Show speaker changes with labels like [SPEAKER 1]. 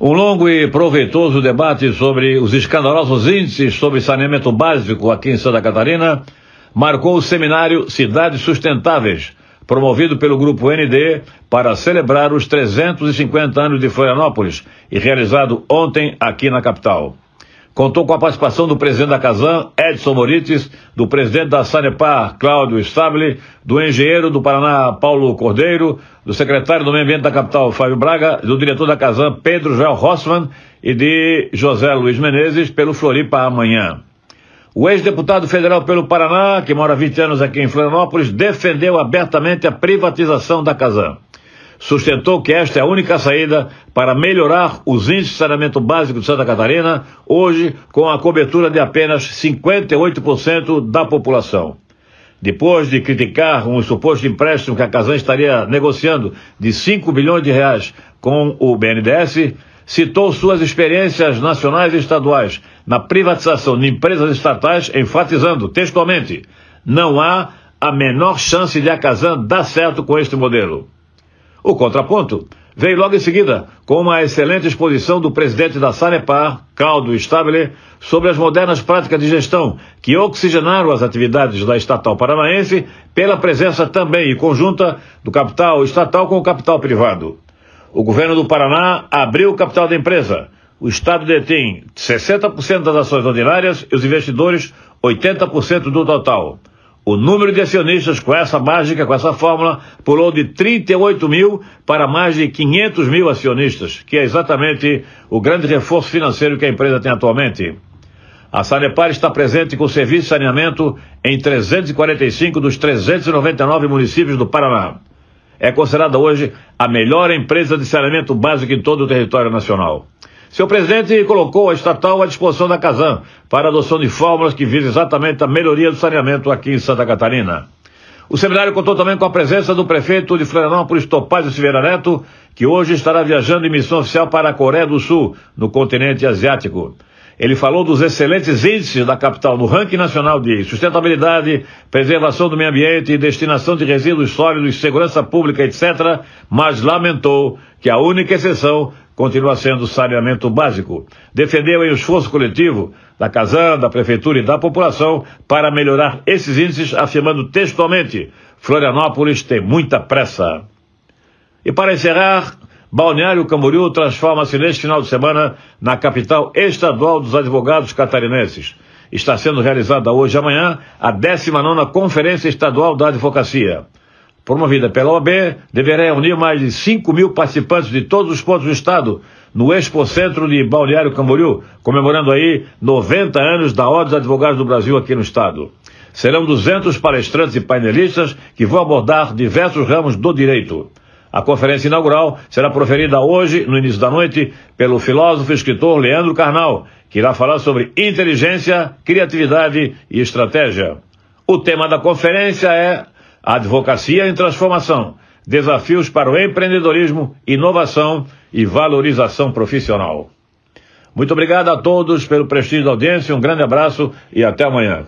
[SPEAKER 1] Um longo e proveitoso debate sobre os escandalosos índices sobre saneamento básico aqui em Santa Catarina marcou o seminário Cidades Sustentáveis, promovido pelo Grupo ND para celebrar os 350 anos de Florianópolis e realizado ontem aqui na capital. Contou com a participação do presidente da Casan, Edson Morites, do presidente da Sanepar, Cláudio Stable, do engenheiro do Paraná, Paulo Cordeiro, do secretário do Meio Ambiente da capital, Fábio Braga, do diretor da Casan, Pedro Joel Rossmann, e de José Luiz Menezes, pelo Floripa Amanhã. O ex-deputado federal pelo Paraná, que mora 20 anos aqui em Florianópolis, defendeu abertamente a privatização da Casan sustentou que esta é a única saída para melhorar os índices de saneamento básico de Santa Catarina, hoje com a cobertura de apenas 58% da população. Depois de criticar um suposto empréstimo que a Casan estaria negociando de 5 bilhões de reais com o BNDES, citou suas experiências nacionais e estaduais na privatização de empresas estatais, enfatizando textualmente: não há a menor chance de a Casan dar certo com este modelo. O contraponto veio logo em seguida, com uma excelente exposição do presidente da Sanepar, Caldo Stabile, sobre as modernas práticas de gestão que oxigenaram as atividades da estatal paranaense pela presença também e conjunta do capital estatal com o capital privado. O governo do Paraná abriu o capital da empresa. O Estado detém 60% das ações ordinárias e os investidores 80% do total. O número de acionistas com essa mágica, com essa fórmula, pulou de 38 mil para mais de 500 mil acionistas, que é exatamente o grande reforço financeiro que a empresa tem atualmente. A Sanepar está presente com serviço de saneamento em 345 dos 399 municípios do Paraná. É considerada hoje a melhor empresa de saneamento básico em todo o território nacional. Seu presidente colocou a estatal à disposição da Casam para adoção de fórmulas que visam exatamente a melhoria do saneamento aqui em Santa Catarina. O seminário contou também com a presença do prefeito de Florianópolis, de Silveira Neto, que hoje estará viajando em missão oficial para a Coreia do Sul, no continente asiático. Ele falou dos excelentes índices da capital no ranking nacional de sustentabilidade, preservação do meio ambiente, destinação de resíduos sólidos, segurança pública, etc., mas lamentou que a única exceção continua sendo saneamento básico. Defendeu o esforço coletivo da Casan, da Prefeitura e da população para melhorar esses índices, afirmando textualmente: Florianópolis tem muita pressa. E para encerrar, Balneário Camboriú transforma-se neste final de semana na capital estadual dos advogados catarinenses. Está sendo realizada hoje e amanhã a 19ª Conferência Estadual da Advocacia promovida pela OAB, deverá unir mais de 5 mil participantes de todos os pontos do Estado no Expo Centro de Balneário Camboriú, comemorando aí 90 anos da Ordem dos Advogados do Brasil aqui no Estado. Serão 200 palestrantes e painelistas que vão abordar diversos ramos do direito. A conferência inaugural será proferida hoje, no início da noite, pelo filósofo e escritor Leandro Carnal, que irá falar sobre inteligência, criatividade e estratégia. O tema da conferência é Advocacia em transformação. Desafios para o empreendedorismo, inovação e valorização profissional. Muito obrigado a todos pelo prestígio da audiência, um grande abraço e até amanhã.